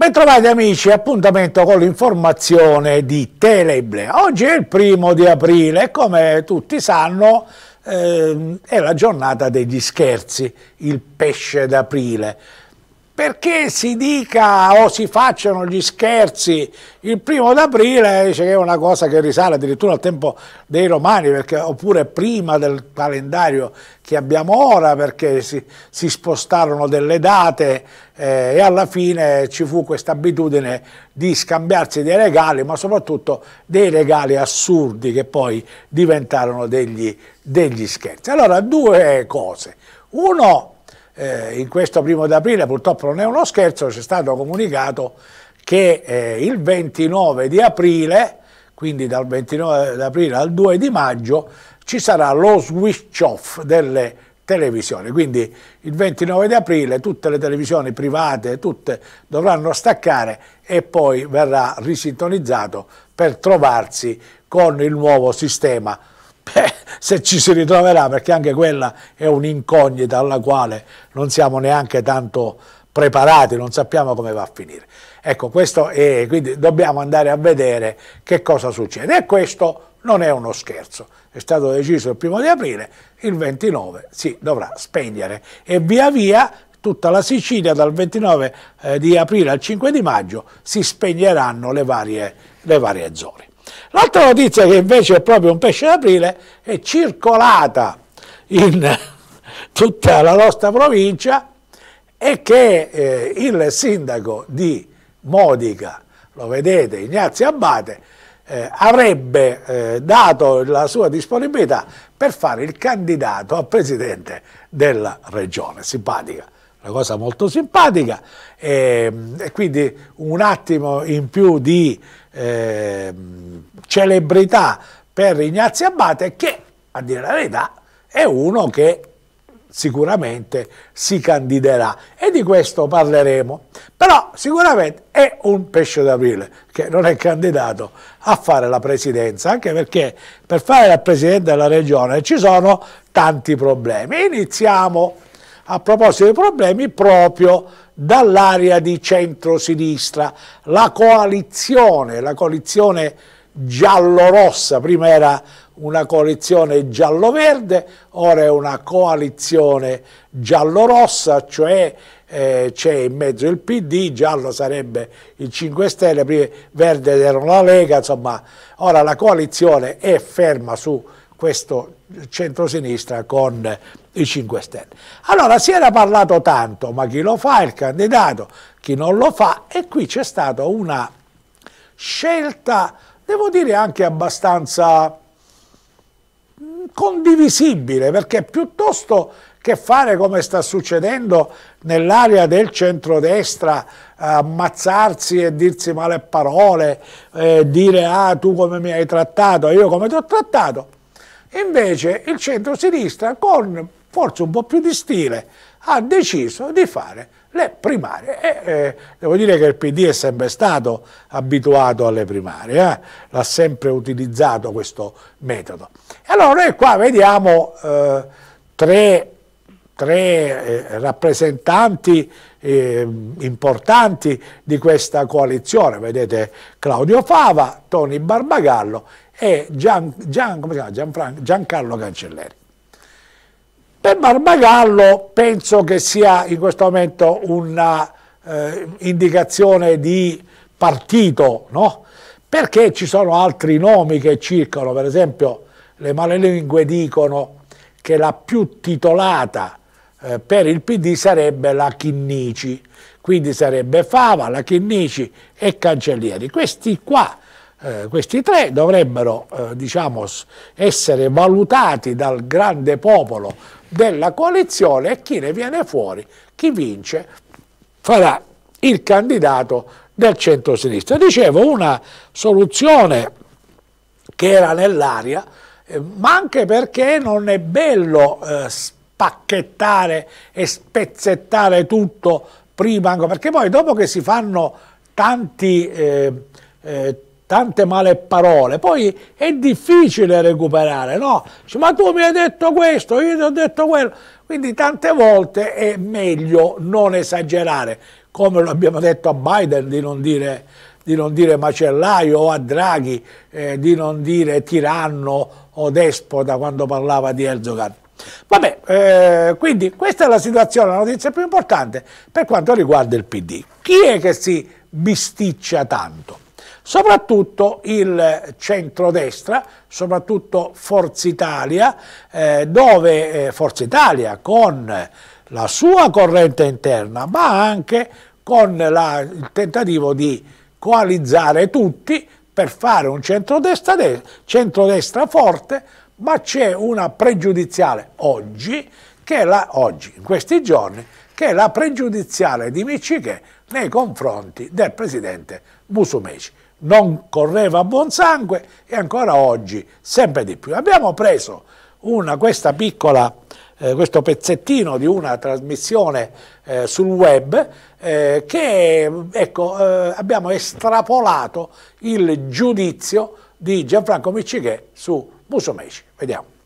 Bentrovati amici, appuntamento con l'informazione di Teleble. Oggi è il primo di aprile e come tutti sanno eh, è la giornata degli scherzi, il pesce d'aprile perché si dica o si facciano gli scherzi il primo d'aprile dice che è una cosa che risale addirittura al tempo dei romani perché, oppure prima del calendario che abbiamo ora perché si, si spostarono delle date eh, e alla fine ci fu questa abitudine di scambiarsi dei regali ma soprattutto dei regali assurdi che poi diventarono degli, degli scherzi. Allora due cose. Uno eh, in questo primo d'aprile, purtroppo non è uno scherzo, ci è stato comunicato che eh, il 29 di aprile, quindi dal 29 di aprile al 2 di maggio, ci sarà lo switch off delle televisioni. Quindi il 29 di aprile tutte le televisioni private, tutte dovranno staccare e poi verrà risintonizzato per trovarsi con il nuovo sistema Beh, se ci si ritroverà, perché anche quella è un'incognita alla quale non siamo neanche tanto preparati, non sappiamo come va a finire. Ecco, questo è, quindi dobbiamo andare a vedere che cosa succede. E questo non è uno scherzo, è stato deciso il primo di aprile, il 29 si dovrà spegnere e via via tutta la Sicilia dal 29 eh, di aprile al 5 di maggio si spegneranno le varie, le varie zone. L'altra notizia che invece è proprio un pesce d'aprile è circolata in tutta la nostra provincia e che eh, il sindaco di Modica, lo vedete, Ignazio Abate, eh, avrebbe eh, dato la sua disponibilità per fare il candidato a presidente della regione, simpatica una cosa molto simpatica e, ehm, e quindi un attimo in più di eh, celebrità per Ignazio Abate che a dire la verità è uno che sicuramente si candiderà e di questo parleremo però sicuramente è un pesce d'aprile che non è candidato a fare la presidenza anche perché per fare la presidente della regione ci sono tanti problemi iniziamo a proposito dei problemi proprio dall'area di centro-sinistra. La coalizione, la coalizione giallo-rossa, prima era una coalizione giallo-verde, ora è una coalizione giallo-rossa, cioè eh, c'è in mezzo il PD, giallo sarebbe il 5 Stelle, prima verde era la Lega, insomma, ora la coalizione è ferma su questo centrosinistra con i 5 Stelle. Allora si era parlato tanto, ma chi lo fa è il candidato, chi non lo fa, e qui c'è stata una scelta, devo dire anche abbastanza mm, condivisibile, perché piuttosto che fare come sta succedendo nell'area del centrodestra, ammazzarsi e dirsi male parole, eh, dire ah tu come mi hai trattato, io come ti ho trattato, invece il centro-sinistra, con forse un po' più di stile, ha deciso di fare le primarie. E, eh, devo dire che il PD è sempre stato abituato alle primarie, eh? l'ha sempre utilizzato questo metodo. E allora noi qua vediamo eh, tre, tre eh, rappresentanti eh, importanti di questa coalizione, vedete Claudio Fava, Tony Barbagallo e Gian, Gian, Gianfranco, Giancarlo Cancelleri. Per Barbagallo penso che sia in questo momento un'indicazione eh, di partito, no? perché ci sono altri nomi che circolano, per esempio le malelingue dicono che la più titolata eh, per il PD sarebbe la Chinnici, quindi sarebbe Fava, la Chinnici e Cancellieri. Questi qua eh, questi tre dovrebbero eh, diciamo, essere valutati dal grande popolo della coalizione e chi ne viene fuori, chi vince, farà il candidato del centro-sinistra. Dicevo, una soluzione che era nell'aria, eh, ma anche perché non è bello eh, spacchettare e spezzettare tutto prima, perché poi dopo che si fanno tanti... Eh, eh tante male parole, poi è difficile recuperare, no? ma tu mi hai detto questo, io ti ho detto quello. Quindi tante volte è meglio non esagerare, come lo abbiamo detto a Biden di non dire, di non dire macellaio o a Draghi eh, di non dire tiranno o despota quando parlava di Erdogan. Vabbè, eh, quindi questa è la situazione, la notizia più importante per quanto riguarda il PD. Chi è che si bisticcia tanto? soprattutto il centrodestra, soprattutto Forza Italia, eh, dove eh, Forza Italia con la sua corrente interna, ma anche con la, il tentativo di coalizzare tutti per fare un centrodestra, centrodestra forte, ma c'è una pregiudiziale oggi, la, oggi, in questi giorni, che è la pregiudiziale di Michiche nei confronti del presidente Musumeci non correva a buon sangue e ancora oggi sempre di più. Abbiamo preso una, questa piccola, eh, questo pezzettino di una trasmissione eh, sul web eh, che ecco, eh, abbiamo estrapolato il giudizio di Gianfranco Miccichè su Musumeci. Vediamo.